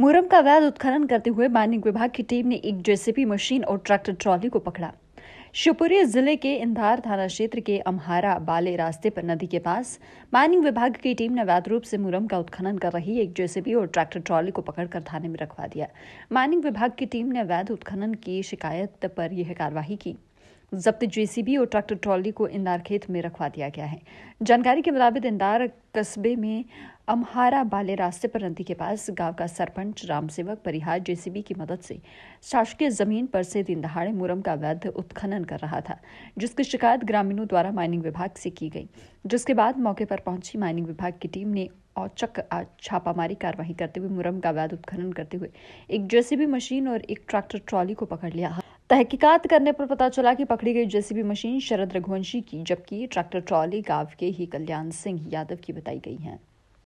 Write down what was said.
मुहर्रम का अवैध उत्खनन करते हुए माइनिंग विभाग की टीम ने एक जेसीबी मशीन और ट्रैक्टर ट्रॉली को पकड़ा शिवपुरी जिले के इंधार थाना क्षेत्र के अमहारा बाले रास्ते पर नदी के पास माइनिंग विभाग की टीम ने अवैध रूप से मुरम का उत्खनन कर रही एक जेसीबी और ट्रैक्टर ट्रॉली को पकड़कर थाने में रखवा दिया माइनिंग विभाग की टीम ने अवैध उत्खनन की शिकायत पर यह कार्रवाई की जब्त जेसीबी और ट्रैक्टर ट्रॉली को इंदार खेत में रखवा दिया गया है जानकारी के मुताबिक इंदार कस्बे में अमहारा बाले रास्ते पर नदी के पास गांव का सरपंच राम सेवक परिहार जेसीबी की मदद से शासकीय जमीन पर से दिन दहाड़े मुरम का वैध उत्खनन कर रहा था जिसकी शिकायत ग्रामीणों द्वारा माइनिंग विभाग से की गई जिसके बाद मौके पर पहुंची माइनिंग विभाग की टीम ने औचक छापामारी कार्रवाई करते हुए मुरम का वैध उत्खनन करते हुए एक जेसीबी मशीन और एक ट्रैक्टर ट्रॉली को पकड़ लिया तहकीकात करने पर पता चला कि पकड़ी गई जेसीबी मशीन शरद रघुवंशी की जबकि ट्रैक्टर ट्रॉली गांव के ही कल्याण सिंह यादव की बताई गई है